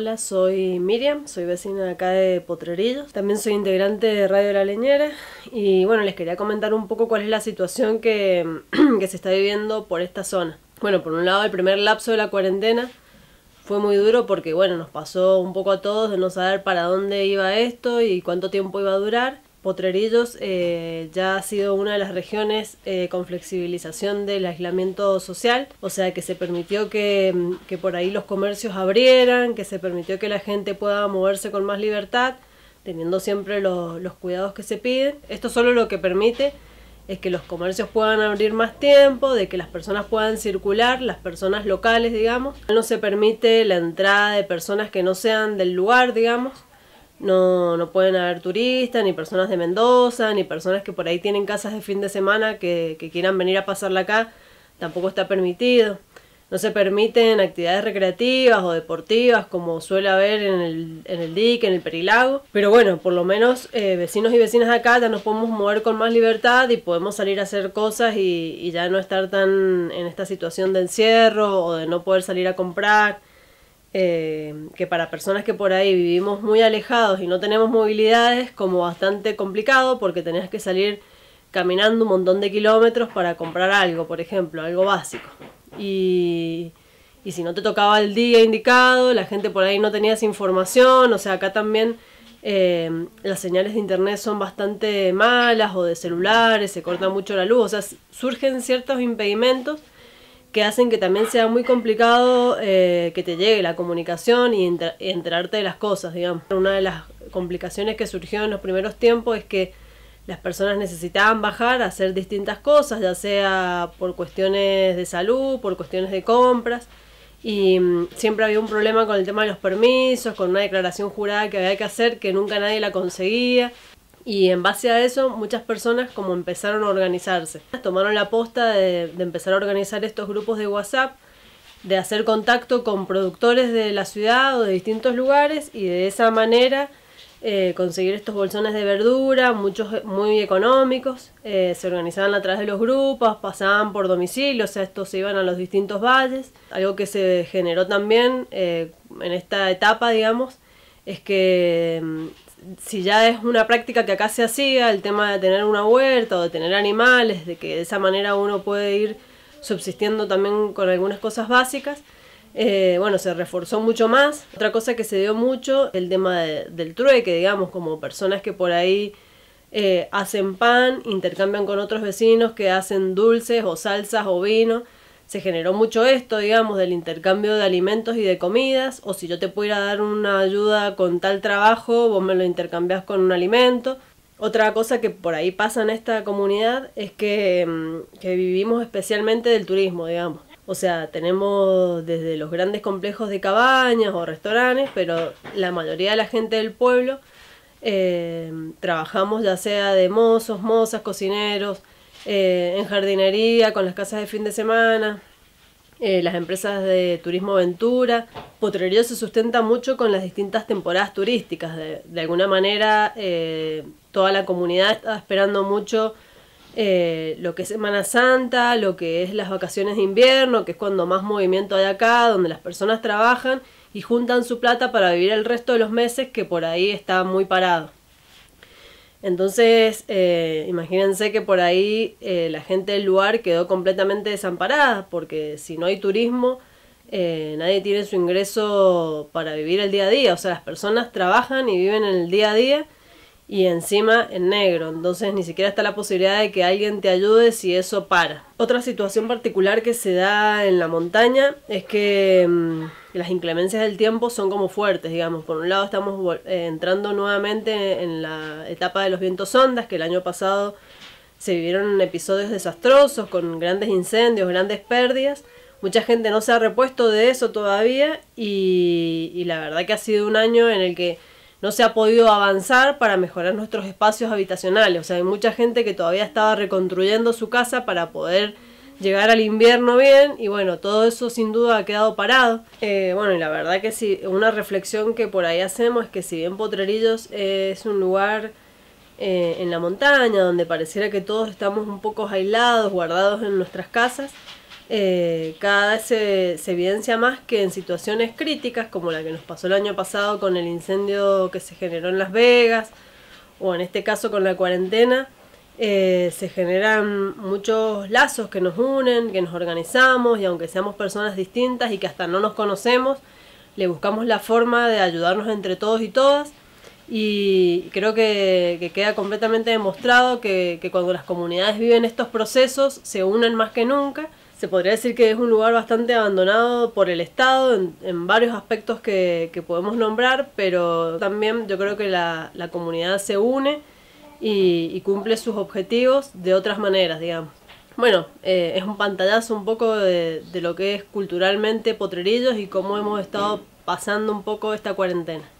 Hola, soy Miriam, soy vecina acá de Potrerillos. También soy integrante de Radio La Leñera y bueno, les quería comentar un poco cuál es la situación que, que se está viviendo por esta zona. Bueno, por un lado, el primer lapso de la cuarentena fue muy duro porque bueno, nos pasó un poco a todos de no saber para dónde iba esto y cuánto tiempo iba a durar. Potrerillos eh, ya ha sido una de las regiones eh, con flexibilización del aislamiento social, o sea que se permitió que, mm, que, por ahí los comercios abrieran, que se permitió que la gente pueda moverse con más libertad, teniendo siempre los cuidados que se piden. Esto solo lo que permite es que los comercios puedan abrir más tiempo, de que las personas puedan circular, las personas locales, digamos. No se permite la entrada de personas que no sean del lugar, digamos no, no pueden haber turistas, ni personas de Mendoza, ni personas que por ahí tienen casas de fin de semana que, quieran venir a pasarla acá. Tampoco está permitido. No se permiten actividades recreativas o deportivas como suele haber en el, en el dique, en el perilago. Pero bueno, por lo menos eh, vecinos y vecinas de acá ya nos podemos mover con más libertad y podemos salir a hacer cosas y, y ya no estar tan en esta situación de encierro o de no poder salir a comprar eh, que para personas que por ahí vivimos muy alejados y no tenemos movilidades, como bastante complicado porque tenías que salir caminando un montón de kilómetros para comprar algo, por ejemplo, algo básico. Y, y si no te tocaba el día indicado, la gente por ahí no tenía esa información, o sea, acá también eh, las señales de internet son bastante malas o de celulares, se corta mucho la luz, o sea, surgen ciertos impedimentos que hacen que también sea muy complicado eh, que te llegue la comunicación y enterarte de las cosas, digamos. Una de las complicaciones que surgió en los primeros tiempos es que las personas necesitaban bajar a hacer distintas cosas, ya sea por cuestiones de salud, por cuestiones de compras, y mm, siempre había un problema con el tema de los permisos, con una declaración jurada que había que hacer que nunca nadie la conseguía. Y en base a eso, muchas personas como empezaron a organizarse. Tomaron la posta de, empezar a organizar estos grupos de WhatsApp, de hacer contacto con productores de la ciudad o de distintos lugares y de esa manera eh, conseguir estos bolsones de verdura, muchos muy económicos, eh, se organizaban a través de los grupos, pasaban por domicilio, o sea, estos se iban a los distintos valles. Algo que se generó también eh, en esta etapa, digamos, es que mm, si ya es una práctica que acá se hacía, el tema de tener una huerta o de tener animales, de que de esa manera uno puede ir subsistiendo también con algunas cosas básicas, eh, bueno, se reforzó mucho más. Otra cosa que se dio mucho, el tema del trueque, digamos, como personas que por ahí eh, hacen pan, intercambian con otros vecinos que hacen dulces o salsas o vino se generó mucho esto, digamos, del intercambio de alimentos y de comidas, o si yo te pudiera dar una ayuda con tal trabajo, vos me lo intercambias con un alimento. Otra cosa que por ahí pasa en esta comunidad es mm, que, vivimos especialmente del turismo, digamos. O sea, tenemos desde los grandes complejos de cabañas o restaurantes, pero la mayoría de la gente del pueblo eh, trabajamos ya sea de mozos, mozas, cocineros, eh, en jardinería, con las casas de fin de semana, eh, las empresas de turismo aventura. Potrerío se sustenta mucho con las distintas temporadas turísticas. De, alguna manera, eh, toda la comunidad está esperando mucho lo que es Semana Santa, lo que es las vacaciones de invierno, que es cuando más movimiento hay acá, donde las personas trabajan y juntan su plata para vivir el resto de los meses que por ahí está muy parado. Entonces, eh, imagínense que por ahí eh, la gente del lugar quedó completamente desamparada, porque si no hay turismo, eh, nadie tiene su ingreso para vivir el día a día. O sea, las personas trabajan y viven el día a día y encima en negro, entonces ni siquiera está la posibilidad de que alguien te ayude si eso para. Otra situación particular que se da en la montaña es que mm, las inclemencias del tiempo son como fuertes, digamos. Por un lado estamos eh, entrando nuevamente en la etapa de los vientos ondas, que el año pasado se vivieron episodios desastrosos con grandes incendios, grandes pérdidas. Mucha gente no se ha repuesto de eso todavía y, y la verdad que ha sido un año en el que no se ha podido avanzar para mejorar nuestros espacios habitacionales. O sea, hay mucha gente que todavía estaba reconstruyendo su casa para poder llegar al invierno bien y bueno, todo eso sin duda ha quedado parado. Eh, bueno, y la verdad que sí, una reflexión que por ahí hacemos es que si bien Potrerillos es un lugar eh, en la montaña donde pareciera que todos estamos un poco aislados, guardados en nuestras casas, eh, cada vez se, evidencia más que en situaciones críticas, como la que nos pasó el año pasado con el incendio que se generó en Las Vegas, o en este caso con la cuarentena, eh, se generan muchos lazos que nos unen, que nos organizamos, y aunque seamos personas distintas y que hasta no nos conocemos, le buscamos la forma de ayudarnos entre todos y todas y creo que, queda completamente demostrado que, cuando las comunidades viven estos procesos se unen más que nunca se podría decir que es un lugar bastante abandonado por el Estado en, varios aspectos que, podemos nombrar, pero también yo creo que la, comunidad se une y, cumple sus objetivos de otras maneras, digamos. Bueno, eh, es un pantallazo un poco de, de lo que es culturalmente Potrerillos y cómo hemos estado pasando un poco esta cuarentena.